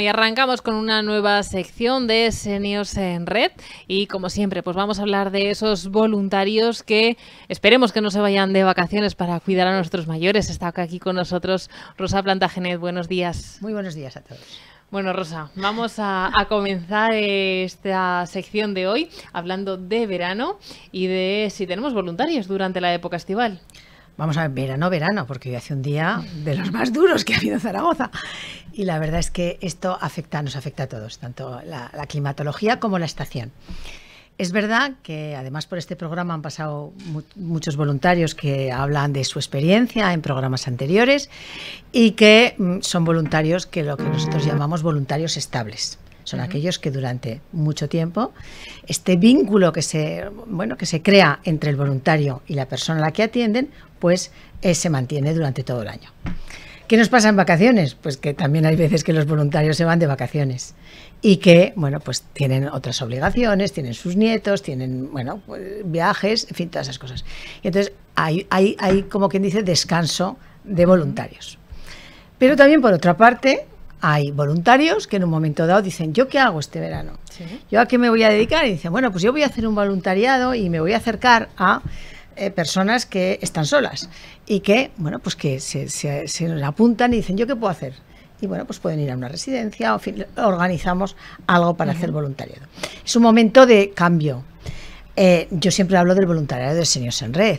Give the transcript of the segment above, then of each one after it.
y arrancamos con una nueva sección de Senios en Red y como siempre, pues vamos a hablar de esos voluntarios que esperemos que no se vayan de vacaciones para cuidar a nuestros mayores. Está aquí con nosotros Rosa Plantagenet. Buenos días. Muy buenos días a todos. Bueno, Rosa, vamos a, a, comenzar esta sección de hoy hablando de verano y de si tenemos voluntarios durante la época estival vamos a ver, verano, verano, porque hoy hace un día de los más duros que ha habido en Zaragoza. Y la verdad es que esto afecta, nos afecta a todos, tanto la, climatología como la estación. Es verdad que además por este programa han pasado muchos voluntarios que hablan de su experiencia en programas anteriores y que mm, son voluntarios que lo que nosotros llamamos voluntarios estables. Son aquellos que durante mucho tiempo este vínculo que se, bueno, que se crea entre el voluntario y la persona a la que atienden, pues eh, se mantiene durante todo el año. ¿Qué nos pasa en vacaciones? Pues que también hay veces que los voluntarios se van de vacaciones y que, bueno, pues tienen otras obligaciones, tienen sus nietos, tienen, bueno, pues, viajes, en fin, todas esas cosas. Y entonces hay, hay, hay, como quien dice, descanso de voluntarios. Pero también, por otra parte, hay voluntarios que en un momento dado dicen, ¿yo qué hago este verano? ¿Yo a qué me voy a dedicar? Y dicen, bueno, pues yo voy a hacer un voluntariado y me voy a acercar a eh, personas que están solas y que, bueno, pues que se, apuntan y dicen, ¿yo qué puedo hacer? y bueno, pues pueden ir a una residencia o organizamos algo para hacer voluntariado. Es un momento de cambio. Eh, yo siempre hablo del voluntariado del señor en Red.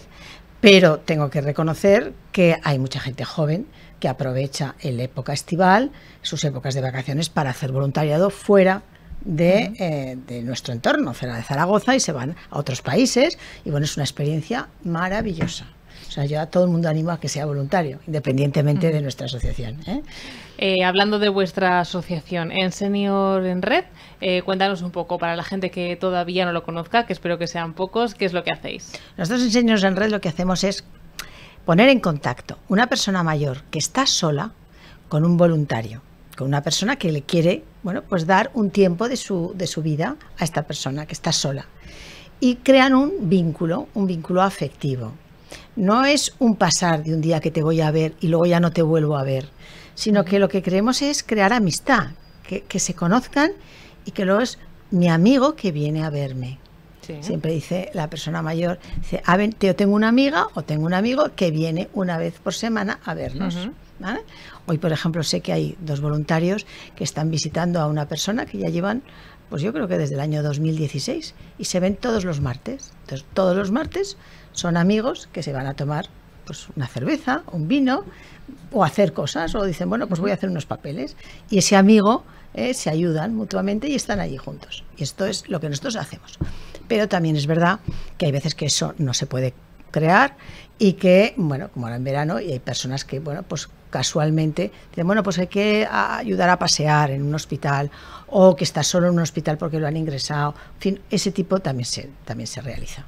Pero tengo que reconocer que hay mucha gente joven que aprovecha la época estival, sus épocas de vacaciones, para hacer voluntariado fuera de, eh, de, nuestro entorno, fuera de Zaragoza, y se van a otros países. Y bueno, es una experiencia maravillosa. O sea, yo a todo el mundo animo a que sea voluntario, independientemente de nuestra asociación. ¿eh? Eh, hablando de vuestra asociación, Enseñor en Red, eh, cuéntanos un poco para la gente que todavía no lo conozca, que espero que sean pocos, ¿qué es lo que hacéis? Nosotros en en Red lo que hacemos es poner en contacto una persona mayor que está sola con un voluntario, con una persona que le quiere, bueno, pues dar un tiempo de su, de su vida a esta persona que está sola. Y crean un vínculo, un vínculo afectivo no es un pasar de un día que te voy a ver y luego ya no te vuelvo a ver, sino que lo que creemos es crear amistad, que, se conozcan y que luego es mi amigo que viene a verme. Siempre dice la persona mayor, dice, a ah, ver, yo tengo una amiga o tengo un amigo que viene una vez por semana a vernos. Hoy, por ejemplo, sé que hay dos voluntarios que están visitando a una persona que ya llevan pues yo creo que desde el año 2016 y se ven todos los martes. Entonces, todos los martes son amigos que se van a tomar pues una cerveza, un vino o hacer cosas o dicen, bueno, pues voy a hacer unos papeles y ese amigo eh, se ayudan mutuamente y están allí juntos. Y esto es lo que nosotros hacemos. Pero también es verdad que hay veces que eso no se puede crear y que, bueno, como ahora en verano, y hay personas que, bueno, pues casualmente, bueno, pues hay que ayudar a pasear en un hospital o que está solo en un hospital porque lo han ingresado. En fin, ese tipo también se, también se realiza.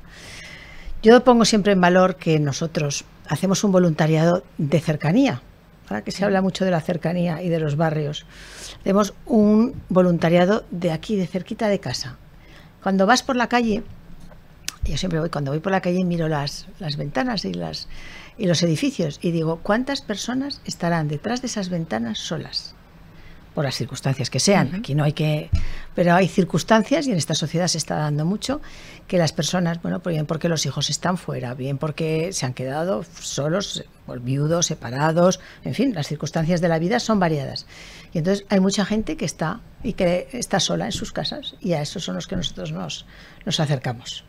Yo pongo siempre en valor que nosotros hacemos un voluntariado de cercanía, para que se habla mucho de la cercanía y de los barrios. Hacemos un voluntariado de aquí, de cerquita de casa. Cuando vas por la calle, yo siempre voy, cuando voy por la calle miro las, las ventanas y, las, y los edificios y digo, ¿cuántas personas estarán detrás de esas ventanas solas? Por las circunstancias que sean, aquí no hay que... Pero hay circunstancias y en esta sociedad se está dando mucho que las personas, bueno, pues bien porque los hijos están fuera, bien porque se han quedado solos, pues viudos, separados, en fin, las circunstancias de la vida son variadas. Y entonces hay mucha gente que está y que está sola en sus casas y a esos son los que nosotros nos, nos acercamos.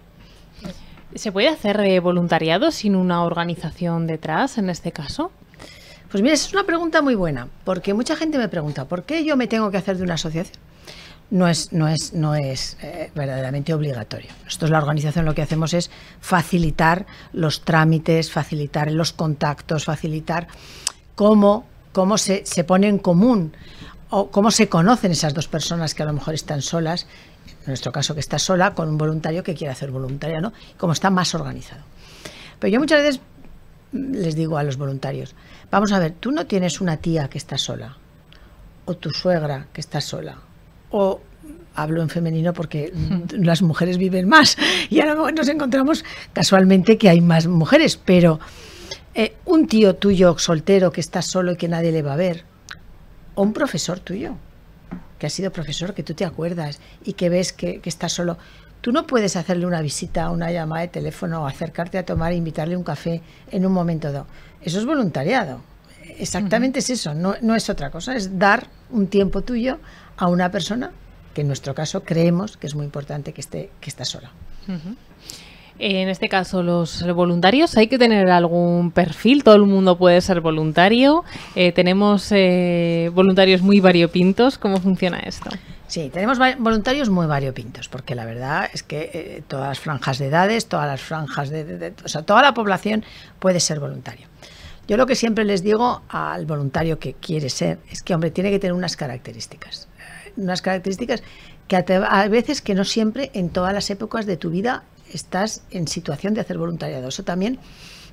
¿Se puede hacer eh, voluntariado sin una organización detrás en este caso? Pues mira, es una pregunta muy buena, porque mucha gente me pregunta, ¿por qué yo me tengo que hacer de una asociación? No es, no es, no es eh, verdaderamente obligatorio. Nosotros la organización lo que hacemos es facilitar los trámites, facilitar los contactos, facilitar cómo, cómo se, se pone en común o cómo se conocen esas dos personas que a lo mejor están solas en nuestro caso que está sola, con un voluntario que quiere hacer voluntaria, ¿no? Como está más organizado. Pero yo muchas veces les digo a los voluntarios, vamos a ver, tú no tienes una tía que está sola, o tu suegra que está sola, o hablo en femenino porque las mujeres viven más y ahora nos encontramos casualmente que hay más mujeres, pero eh, un tío tuyo soltero que está solo y que nadie le va a ver, o un profesor tuyo que ha sido profesor, que tú te acuerdas y que ves que, que está solo. Tú no puedes hacerle una visita, una llamada de teléfono, o acercarte a tomar, e invitarle un café en un momento dado. Eso es voluntariado. Exactamente es eso, no, es otra cosa, es dar un tiempo tuyo a una persona que en nuestro caso creemos que es muy importante que esté que está sola. En este caso, los voluntarios, ¿hay que tener algún perfil? Todo el mundo puede ser voluntario. Eh, tenemos eh, voluntarios muy variopintos. ¿Cómo funciona esto? Sí, tenemos voluntarios muy variopintos, porque la verdad es que eh, todas las franjas de edades, todas las franjas de, O sea, toda la población puede ser voluntario. Yo lo que siempre les digo al voluntario que quiere ser es que, hombre, tiene que tener unas características. Unas características que a veces que no siempre en todas las épocas de tu vida estás en situación de hacer voluntariado. Eso también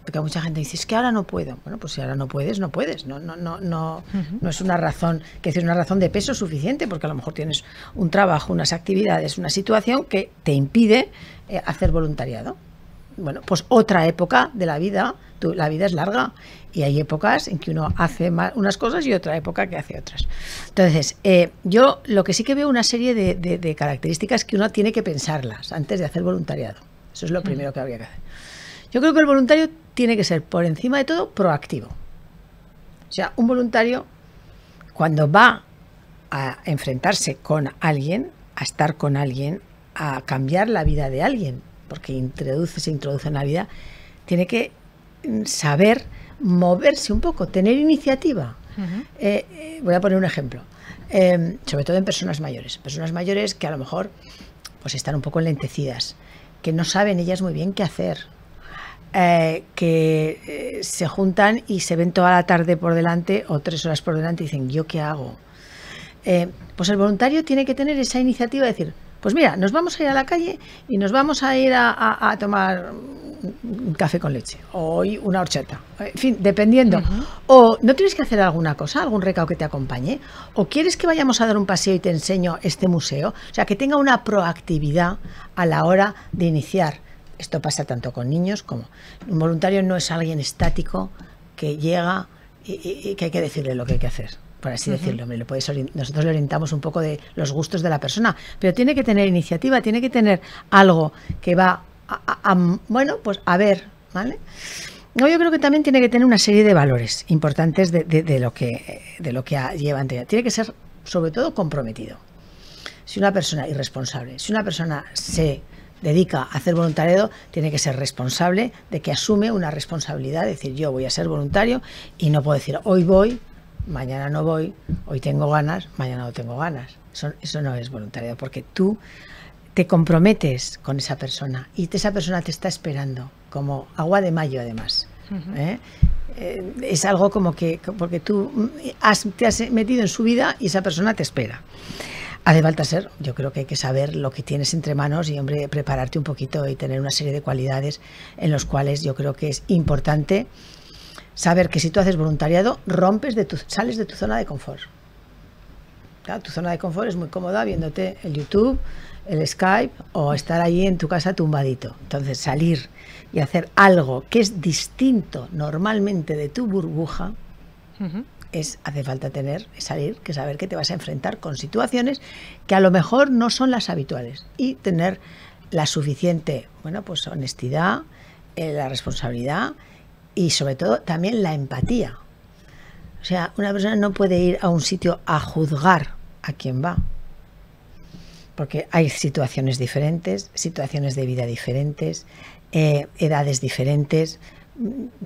porque mucha gente dice es que ahora no puedo bueno pues si ahora no puedes no puedes no no no no no es una razón que es una razón de peso suficiente porque a lo mejor tienes un trabajo unas actividades una situación que te impide eh, hacer voluntariado bueno pues otra época de la vida la vida es larga y hay épocas en que uno hace unas cosas y otra época que hace otras entonces eh, yo lo que sí que veo una serie de características que uno tiene que pensarlas antes de hacer voluntariado eso es lo primero que habría que hacer. Yo creo que el voluntario tiene que ser, por encima de todo, proactivo. O sea, un voluntario, cuando va a enfrentarse con alguien, a estar con alguien, a cambiar la vida de alguien, porque introduce, se introduce en la vida, tiene que mm, saber moverse un poco, tener iniciativa. Eh, eh, voy a poner un ejemplo, em, sobre todo en personas mayores, personas mayores que a lo mejor pues están un poco enlentecidas, que no saben ellas muy bien qué hacer. Eh, que eh, se juntan y se ven toda la tarde por delante o tres horas por delante y dicen, ¿yo qué hago? Eh, pues el voluntario tiene que tener esa iniciativa de decir, pues mira, nos vamos a ir a la calle y nos vamos a ir a, tomar un café con leche o una horchata, en fin, dependiendo. O no tienes que hacer alguna cosa, algún recado que te acompañe, o quieres que vayamos a dar un paseo y te enseño este museo, o sea, que tenga una proactividad a la hora de iniciar. Esto pasa tanto con niños como un voluntario no es alguien estático que llega y que hay que decirle lo que hay que hacer por así decirlo. nosotros le orientamos un poco de los gustos de la persona, pero tiene que tener iniciativa, tiene que tener algo que va a, bueno, pues a ver, ¿vale? No, yo creo que también tiene que tener una serie de valores importantes de, lo que de lo que lleva anterior. Tiene que ser sobre todo comprometido. Si una persona irresponsable, si una persona se dedica a hacer voluntariado, tiene que ser responsable de que asume una responsabilidad, es decir, yo voy a ser voluntario y no puedo decir hoy voy mañana no voy, hoy tengo ganas, mañana no tengo ganas. Eso, eso no es voluntariado, porque tú te comprometes con esa persona y esa persona te está esperando, como agua de mayo además. ¿eh? Eh, es algo como que, porque tú has, te has metido en su vida y esa persona te espera. Hace falta ser, yo creo que hay que saber lo que tienes entre manos y, hombre, prepararte un poquito y tener una serie de cualidades en los cuales yo creo que es importante saber que si tú haces voluntariado, rompes de tu, sales de tu zona de confort. tu zona de confort es muy cómoda viéndote el YouTube, el Skype o estar allí en tu casa tumbadito. Entonces, salir y hacer algo que es distinto normalmente de tu burbuja, es, hace falta tener, salir, que saber que te vas a enfrentar con situaciones que a lo mejor no son las habituales y tener la suficiente, bueno, pues honestidad, eh, la responsabilidad y sobre todo también la empatía. O sea, una persona no puede ir a un sitio a juzgar a quien va, porque hay situaciones diferentes, situaciones de vida diferentes, eh, edades diferentes,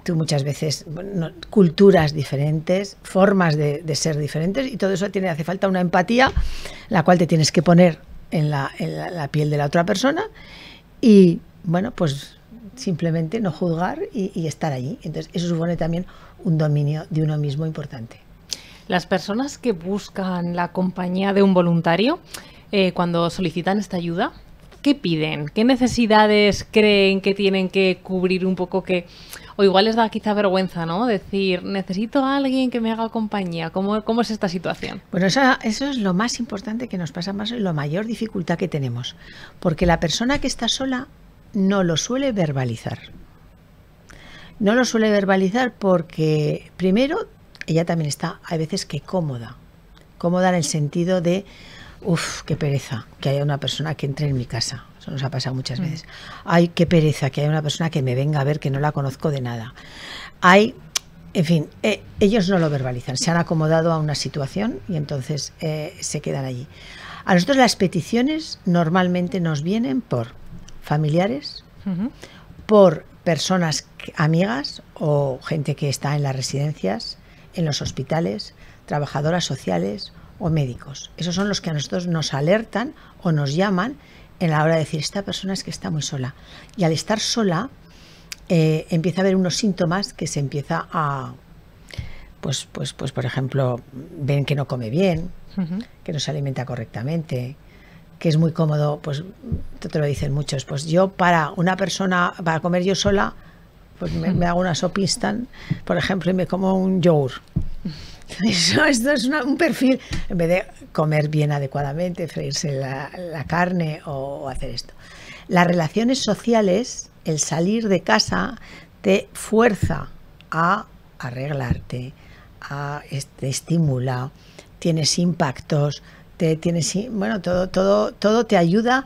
tú muchas veces, culturas diferentes, formas de, ser diferentes, y todo eso tiene, hace falta una empatía, la cual te tienes que poner en la, la piel de la otra persona, y bueno, pues simplemente no juzgar y, estar allí. Entonces, eso supone también un dominio de uno mismo importante. Las personas que buscan la compañía de un voluntario, eh, cuando solicitan esta ayuda, ¿qué piden? ¿Qué necesidades creen que tienen que cubrir un poco que... O igual les da quizá vergüenza, ¿no? Decir, necesito a alguien que me haga compañía. ¿Cómo, es esta situación? Bueno, eso, eso, es lo más importante que nos pasa más, lo mayor dificultad que tenemos. Porque la persona que está sola no lo suele verbalizar. No lo suele verbalizar porque, primero, ella también está, hay veces que cómoda. Cómoda en el sentido de, uff, qué pereza que haya una persona que entre en mi casa. Eso nos ha pasado muchas mm. veces. Ay, qué pereza que haya una persona que me venga a ver que no la conozco de nada. Hay, en fin, e, ellos no lo verbalizan. Se han acomodado a una situación y entonces eh, se quedan allí. A nosotros las peticiones normalmente nos vienen por familiares, por personas amigas o gente que está en las residencias, en los hospitales, trabajadoras sociales o médicos. Esos son los que a nosotros nos alertan o nos llaman en la hora de decir, esta persona es que está muy sola. Y al estar sola, eh, empieza a haber unos síntomas que se empieza a... Pues, pues, pues, por ejemplo, ven que no come bien, que no se alimenta correctamente, que es muy cómodo, pues te lo dicen muchos, pues yo para una persona, para comer yo sola, pues me, hago una sopistan, por ejemplo, y me como un yogur. Eso, esto es un perfil, en vez de comer bien adecuadamente, freírse la, carne o, hacer esto. Las relaciones sociales, el salir de casa, te fuerza a arreglarte, a, te este, estimula, tienes impactos, te sí bueno, todo, todo, todo te ayuda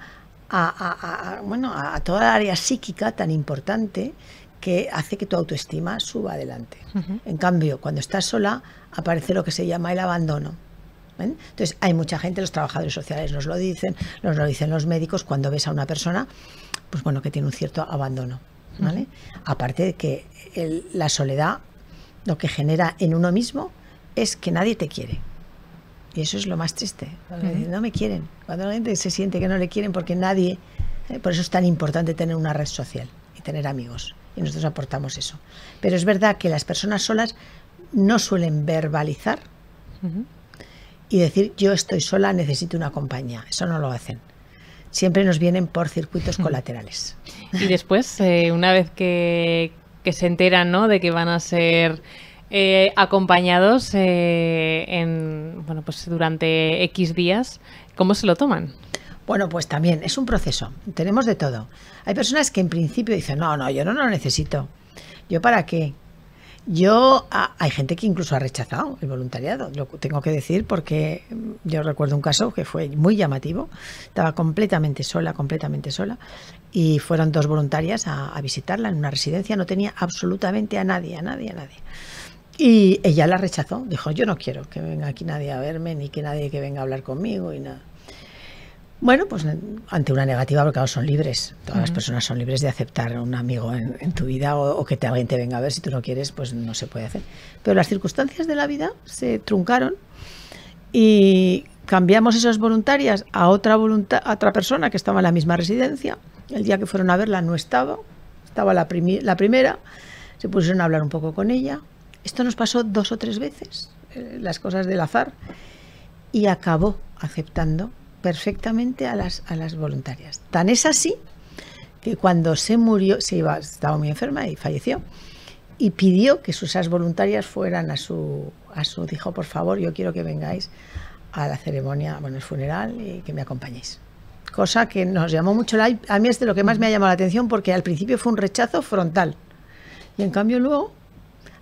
a, bueno, a toda la área psíquica tan importante que hace que tu autoestima suba adelante. En cambio, cuando estás sola, aparece lo que se llama el abandono. Entonces, hay mucha gente, los trabajadores sociales nos lo dicen, nos lo dicen los médicos, cuando ves a una persona, pues bueno, que tiene un cierto abandono. ¿vale? Aparte de que la soledad lo que genera en uno mismo es que nadie te quiere. Y eso es lo más triste. No me quieren. Cuando la gente se siente que no le quieren porque nadie... Eh, por eso es tan importante tener una red social y tener amigos. Y nosotros aportamos eso. Pero es verdad que las personas solas no suelen verbalizar y decir yo estoy sola, necesito una compañía. Eso no lo hacen. Siempre nos vienen por circuitos colaterales. Y después, eh, una vez que, se enteran ¿no? de que van a ser eh, acompañados eh, en, bueno, pues durante X días, ¿cómo se lo toman? Bueno, pues también es un proceso, tenemos de todo. Hay personas que en principio dicen, no, no, yo no lo necesito. ¿Yo para qué? Yo, hay gente que incluso ha rechazado el voluntariado, lo tengo que decir porque mm, yo recuerdo un caso que fue muy llamativo, estaba completamente sola, completamente sola, y fueron dos voluntarias a, a visitarla en una residencia, no tenía absolutamente a nadie, a nadie, a nadie. Y ella la rechazó, dijo, yo no quiero que venga aquí nadie a verme, ni que nadie que venga a hablar conmigo y nada. Bueno, pues ante una negativa, porque son libres. Todas las personas son libres de aceptar a un amigo en, tu vida o, que te, alguien te venga a ver. Si tú no quieres, pues no se puede hacer. Pero las circunstancias de la vida se truncaron y cambiamos esas voluntarias a otra, a otra persona que estaba en la misma residencia. El día que fueron a verla no estaba, estaba la primera. Se pusieron a hablar un poco con ella, esto nos pasó dos o tres veces, eh, las cosas del azar, y acabó aceptando perfectamente a las, a las voluntarias. Tan es así que cuando se murió, se iba, estaba muy enferma y falleció, y pidió que sus voluntarias fueran a su, a su, dijo, por favor, yo quiero que vengáis a la ceremonia, bueno, el funeral y que me acompañéis. Cosa que nos llamó mucho la... A mí es lo que más me ha llamado la atención porque al principio fue un rechazo frontal. Y en cambio luego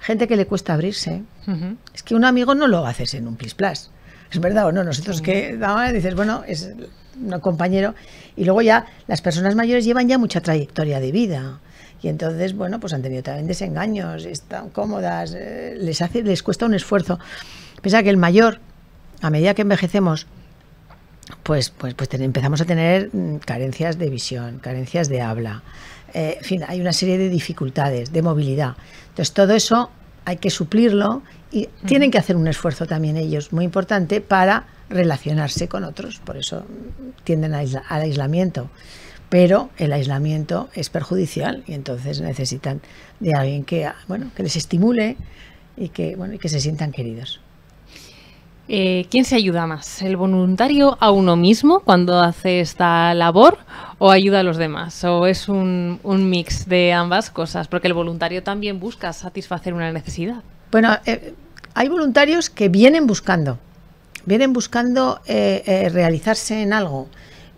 gente que le cuesta abrirse. Es que un amigo no lo haces en un plis Es verdad o no, nosotros que dices, bueno, es un compañero. Y luego ya las personas mayores llevan ya mucha trayectoria de vida. Y entonces, bueno, pues han tenido también desengaños, están cómodas, eh, les, hace, les cuesta un esfuerzo. pese a que el mayor, a medida que envejecemos, pues, pues, pues empezamos a tener mm, carencias de visión, carencias de habla, eh, en fin, hay una serie de dificultades de movilidad. Entonces, todo eso hay que suplirlo y tienen que hacer un esfuerzo también ellos muy importante para relacionarse con otros, por eso tienden al aislamiento. Pero el aislamiento es perjudicial y entonces necesitan de alguien que, ah, bueno, que les estimule y que, bueno, y que se sientan queridos. Eh, ¿Quién se ayuda más? ¿El voluntario a uno mismo cuando hace esta labor o ayuda a los demás? ¿O es un, mix de ambas cosas? Porque el voluntario también busca satisfacer una necesidad. Bueno, eh, hay voluntarios que vienen buscando, vienen buscando eh, realizarse en algo,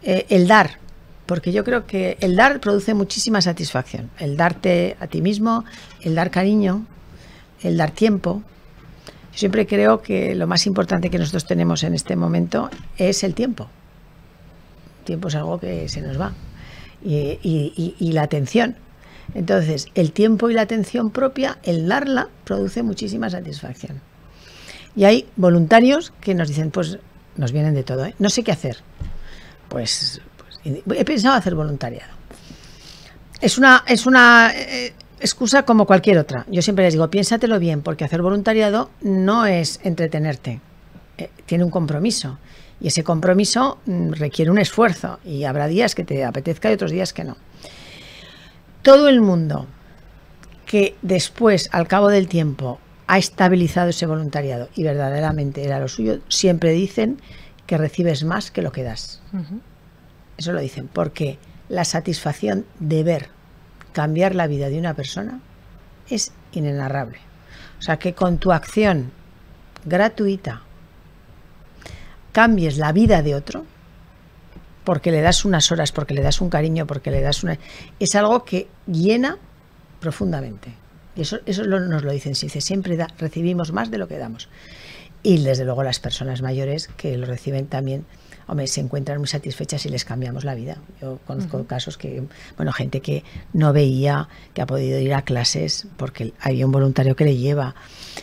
el dar, porque yo creo que el dar produce muchísima satisfacción, el darte a ti mismo, el dar cariño, el dar tiempo, siempre creo que lo más importante que nosotros tenemos en este momento es el tiempo. El tiempo es algo que se nos va. Y, la atención. Entonces, el tiempo y la atención propia, el darla, produce muchísima satisfacción. Y hay voluntarios que nos dicen, pues nos vienen de todo, ¿eh? no sé qué hacer. Pues, pues, he pensado hacer voluntariado. Es una, es una, eh, excusa como cualquier otra. Yo siempre les digo, piénsatelo bien, porque hacer voluntariado no es entretenerte, eh, tiene un compromiso. Y ese compromiso mm, requiere un esfuerzo y habrá días que te apetezca y otros días que no. Todo el mundo que después, al cabo del tiempo, ha estabilizado ese voluntariado y verdaderamente era lo suyo, siempre dicen que recibes más que lo que das. Eso lo dicen, porque la satisfacción de ver cambiar la vida de una persona es inenarrable. O sea, que con tu acción gratuita cambies la vida de otro, porque le das unas horas, porque le das un cariño, porque le das una... Es algo que llena profundamente. Y eso, eso nos lo dicen, siempre recibimos más de lo que damos. Y desde luego las personas mayores que lo reciben también se encuentran muy satisfechas y les cambiamos la vida. Yo conozco casos que, bueno, gente que no veía, que ha podido ir a clases porque había un voluntario que le lleva,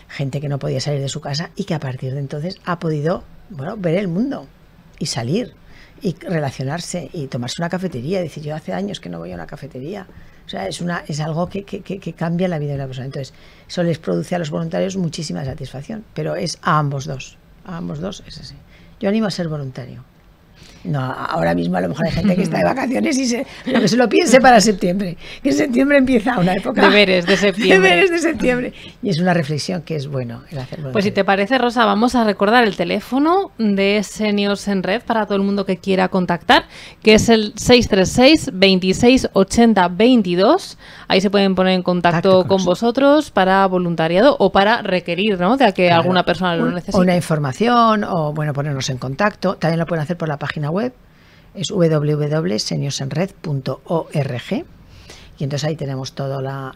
gente que no podía salir de su casa y que a partir de entonces ha podido, bueno, ver el mundo y salir y relacionarse y tomarse una cafetería. Decir, yo hace años que no voy a una cafetería. O sea, es, una, es algo que, que, cambia la vida de una persona. Entonces, eso les produce a los voluntarios muchísima satisfacción, pero es a ambos dos. A ambos dos es así. Yo animo a ser voluntario. No, ahora mismo a lo mejor hay gente que está de vacaciones y se, lo piense para septiembre, que en septiembre empieza una época. Deberes de septiembre. Deberes de septiembre. Y es una reflexión que es bueno el hacerlo. Pues si te parece, Rosa, vamos a recordar el teléfono de Seniors en Red para todo el mundo que quiera contactar, que es el 636 26 80 22. Ahí se pueden poner en contacto con, vosotros para voluntariado o para requerir, ¿no? De que alguna persona lo necesite. Una información o, bueno, ponernos en contacto. También lo pueden hacer por la página web web, es www.seniosenred.org. Y entonces ahí tenemos todo, la,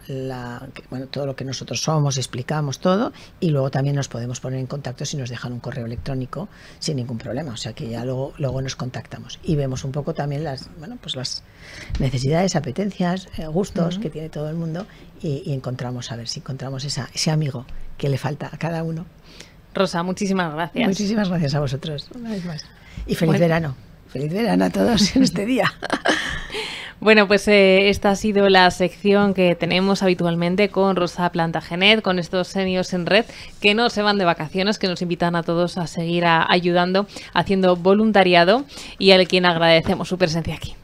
bueno, todo lo que nosotros somos, explicamos todo y luego también nos podemos poner en contacto si nos dejan un correo electrónico sin ningún problema. O sea que ya luego, luego nos contactamos y vemos un poco también las, bueno, pues las necesidades, apetencias, eh, gustos que tiene todo el mundo y, encontramos, a ver si encontramos ese amigo que le falta a cada uno. Rosa, muchísimas gracias. Muchísimas gracias a vosotros. Una vez más. Y feliz verano. Feliz verano a todos en este día. Bueno, pues eh, esta ha sido la sección que tenemos habitualmente con Rosa Plantagenet, con estos senios en red que no se van de vacaciones, que nos invitan a todos a seguir ayudando, haciendo voluntariado y al quien agradecemos su presencia aquí.